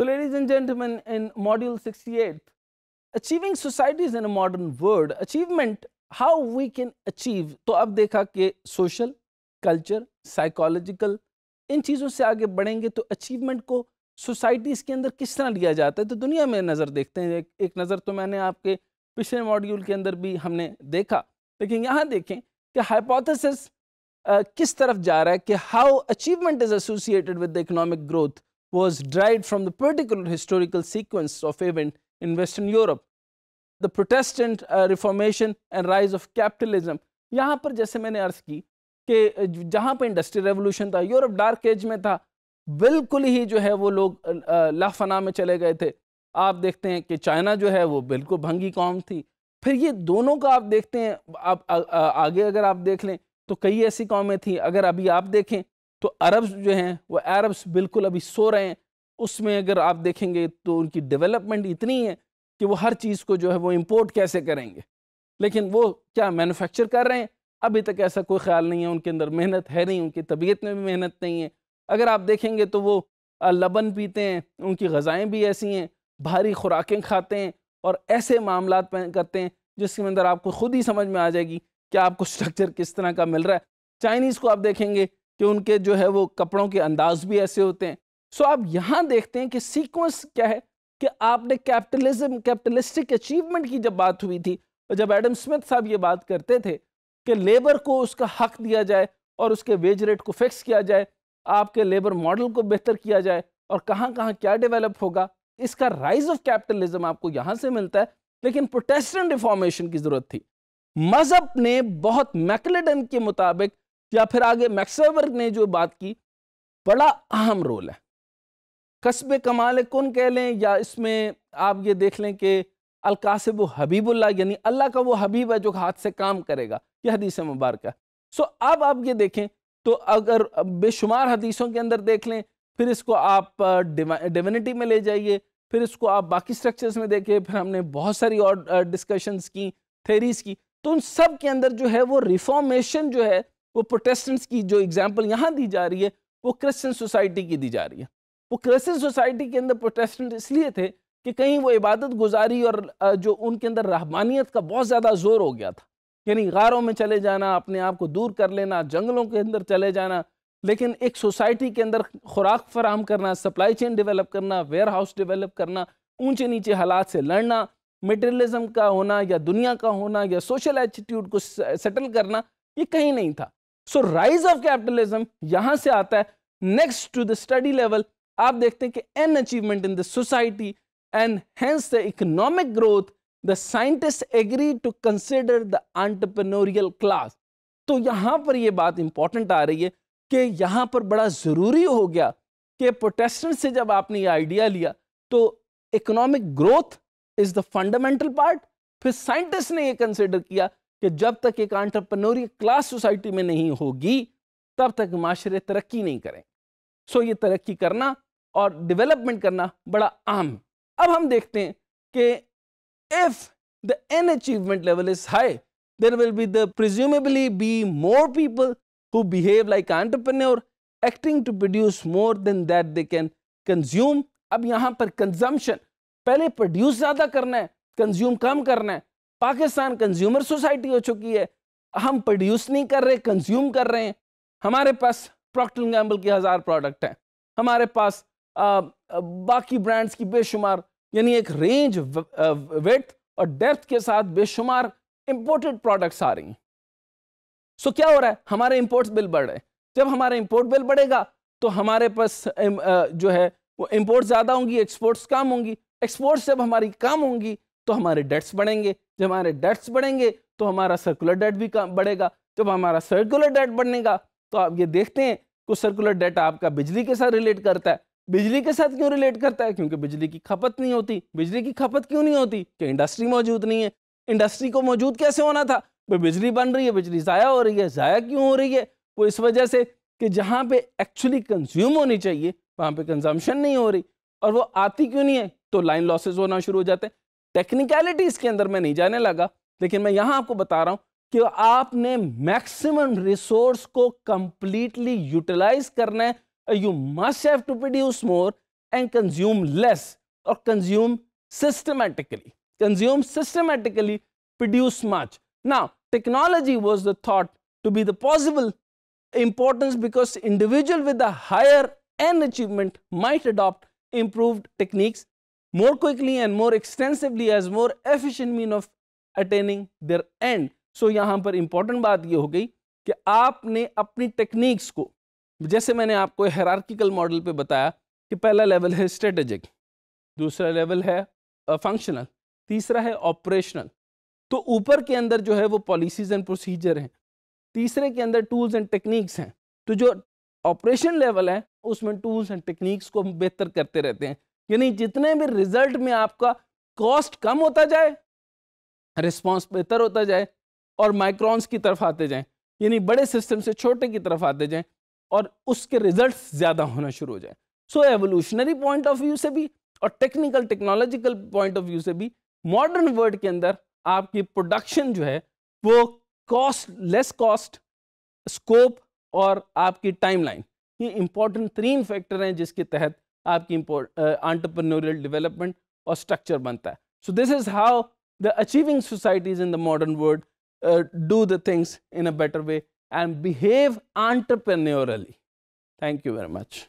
So, ladies and gentlemen, in module 68, achieving societies in a modern world, achievement, how we can achieve, तो अब देखा कि social, culture, psychological, इन चीज़ों से आगे बढ़ेंगे तो achievement को सोसाइटीज़ के अंदर किस तरह लिया जाता है तो दुनिया में नज़र देखते हैं एक नज़र तो मैंने आपके पिछले मॉड्यूल के अंदर भी हमने देखा लेकिन यहाँ देखें कि हाइपोथेसिस किस तरफ जा रहा है कि how achievement is associated with the economic growth was derived from the particular historical sequence of event in Western Europe. The Protestant uh, Reformation and rise of capitalism. यहाँ पर जैसे मैंने अर्थ की कि जहाँ पर इंडस्ट्री रेवोल्यूशन था यूरोप डार्क एज में था बिल्कुल ही जो है वो लोग लाफना में चले गए थे आप देखते हैं कि चाइना जो है वो बिल्कुल भंगी कौम थी फिर ये दोनों का आप देखते हैं आप आगे अगर आप देख लें तो कई ऐसी कौमें थी अगर अभी आप देखें तो अरब्स जो हैं वो अरब्स बिल्कुल अभी सो रहे हैं उसमें अगर आप देखेंगे तो उनकी डेवलपमेंट इतनी है कि वो हर चीज़ को जो है वो इम्पोर्ट कैसे करेंगे लेकिन वो क्या मैनुफेक्चर कर रहे हैं अभी तक ऐसा कोई ख्याल नहीं है उनके अंदर मेहनत है नहीं उनकी तबीयत में भी मेहनत नहीं है अगर आप देखेंगे तो वो लबन पीते हैं उनकी गज़ाएँ भी ऐसी हैं भारी खुराकें खाते हैं और ऐसे मामला करते हैं जिसके अंदर आपको खुद ही समझ में आ जाएगी कि आपको स्ट्रक्चर किस तरह का मिल रहा है चाइनीज़ को आप देखेंगे कि उनके जो है वो कपड़ों के अंदाज भी ऐसे होते हैं सो आप यहाँ देखते हैं कि सीक्वेंस क्या है कि आपने कैपिटलिज्म कैपिटलिस्टिक अचीवमेंट की जब बात हुई थी और जब एडम स्मिथ साहब ये बात करते थे कि लेबर को उसका हक दिया जाए और उसके वेज रेट को फिक्स किया जाए आपके लेबर मॉडल को बेहतर किया जाए और कहाँ कहाँ क्या डेवलप होगा इसका राइज ऑफ कैपिटलिज्म आपको यहाँ से मिलता है लेकिन प्रोटेस्टेंट रिफॉर्मेशन की ज़रूरत थी मज़हब ने बहुत मैकलेडन के मुताबिक या फिर आगे मैक्सवर्ग ने जो बात की बड़ा अहम रोल है कस्बे कमाल कौन कह लें या इसमें आप ये देख लें कि अलकासिब हबीबुल्ला यानी अल्लाह का वो हबीब है जो हाथ से काम करेगा यह हदीस मुबारक है सो अब आप ये देखें तो अगर बेशुमार हदीसों के अंदर देख लें फिर इसको आप डिविनिटी में ले जाइए फिर इसको आप बाकी स्ट्रक्चर्स में देखें फिर हमने बहुत सारी और डिस्कशंस की थेरीज की तो उन सब के अंदर जो है वो रिफॉर्मेशन जो है वो प्रोटेस्टेंट्स की जो एग्जाम्पल यहाँ दी जा रही है वो क्रिश्चन सोसाइटी की दी जा रही है वो क्रिश्चियन सोसाइटी के अंदर प्रोटेस्टेंट इसलिए थे कि कहीं वो इबादत गुजारी और जो उनके अंदर रहमानियत का बहुत ज़्यादा जोर हो गया था यानी गारों में चले जाना अपने आप को दूर कर लेना जंगलों के अंदर चले जाना लेकिन एक सोसाइटी के अंदर खुराक फराम करना सप्लाई चेन डेवलप करना वेयर हाउस डेवलप करना ऊंचे नीचे हालात से लड़ना मटेरियलिज्म का होना या दुनिया का होना या सोशल एटीट्यूड को सेटल करना ये कहीं नहीं था सो राइज ऑफ कैपिटलिज्म यहां से आता है next to the study level आप देखते हैं कि N achievement in the society and hence the economic growth the scientist agree to consider the entrepreneurial class तो यहां पर यह बात इंपॉर्टेंट आ रही है कि यहां पर बड़ा जरूरी हो गया कि प्रोटेस्टेंट से जब आपने ये आइडिया लिया तो economic growth is the fundamental part फिर साइंटिस्ट ने ये कंसिडर किया कि जब तक एक आंट्रप्रनोरी क्लास सोसाइटी में नहीं होगी तब तक माशरे तरक्की नहीं करें सो ये तरक्की करना और डेवलपमेंट करना बड़ा आम अब हम देखते हैं कि if the N achievement level is high there will be the presumably be more people who behave like entrepreneur acting to produce more than that they can consume अब यहां पर कंजम्पशन पहले प्रोड्यूस ज्यादा करना है कंज्यूम कम करना है Pakistan consumer society हो चुकी है हम प्रोड्यूस नहीं कर रहे कंज्यूम कर रहे हैं हमारे पास प्रॉक्टल गैम्बल के हज़ार प्रोडक्ट हैं हमारे पास आ, बाकी ब्रांड्स की बेशुमार यानी एक रेंज वेथ और डेप्थ के साथ बेशुमार इम्पोर्टेड प्रोडक्ट्स आ रही हैं सो क्या हो रहा है हमारे इम्पोर्ट बिल बढ़ रहे हैं जब हमारा इम्पोर्ट बिल बढ़ेगा तो हमारे पास जो है वो इम्पोर्ट ज़्यादा होंगी एक्सपोर्ट्स कम होंगी एक्सपोर्ट्स जब हमारी कम होंगी तो हमारे डेट्स बढ़ेंगे जब हमारे डेट्स बढ़ेंगे तो हमारा सर्कुलर डेट भी बढ़ेगा जब हमारा सर्कुलर डेट बढ़ेगा तो आप ये देखते हैं कि सर्कुलर डेट आपका बिजली के साथ रिलेट करता है बिजली के साथ क्यों रिलेट करता है क्योंकि बिजली की खपत नहीं होती बिजली की खपत क्यों नहीं होती कि इंडस्ट्री मौजूद नहीं है इंडस्ट्री को मौजूद कैसे होना था भाई बिजली बन रही है बिजली ज़ाया हो रही है ज़ाया क्यों हो रही है वो इस वजह से कि जहाँ पे एक्चुअली कंज्यूम होनी चाहिए वहाँ पे कंजम्पशन नहीं हो रही और वो आती क्यों नहीं है तो लाइन लॉसेज होना शुरू हो जाते हैं टेक्निकलिटीज के अंदर मैं नहीं जाने लगा लेकिन मैं यहां आपको बता रहा हूं कि आपने मैक्सिमम रिसोर्स को कंप्लीटली यूटिलाइज करना है you must have to produce more and consume less और consume systematically consume systematically produce much now technology was the thought to be the possible importance because individual with the higher N achievement might adopt improved techniques more quickly and more extensively as more efficient mean of attaining their end. So यहाँ पर important बात ये हो गई कि आपने अपनी techniques को जैसे मैंने आपको हेरार्किकल मॉडल पे बताया कि पहला लेवल है स्ट्रेटेजिक दूसरा लेवल है फंक्शनल तीसरा है ऑपरेशनल तो ऊपर के अंदर जो है वो पॉलिसीज एंड प्रोसीजर हैं तीसरे के अंदर टूल्स एंड टेक्निक्स हैं तो जो ऑपरेशन लेवल है उसमें टूल्स एंड टेक्निक्स को हम बेहतर करते रहते हैं यानी जितने भी रिजल्ट में आपका कॉस्ट कम होता जाए रिस्पॉन्स बेहतर होता जाए और माइक्रॉन्स की तरफ आते जाएं यानी बड़े सिस्टम से छोटे की तरफ आते जाएं और उसके रिजल्ट ज़्यादा होना शुरू हो जाए so evolutionary point of view से भी और technical technological point of view से भी मॉडर्न वर्ल्ड के अंदर आपकी प्रोडक्शन जो है वो कॉस्ट लेस कॉस्ट स्कोप और आपकी टाइमलाइन ये इंपॉर्टेंट तीन फैक्टर हैं जिसके तहत आपकी अंटरप्रनोरियल डेवलपमेंट और स्ट्रक्चर बनता है so this is how the achieving societies in the modern world do the things in a better way and behave entrepreneurially. Thank you very much.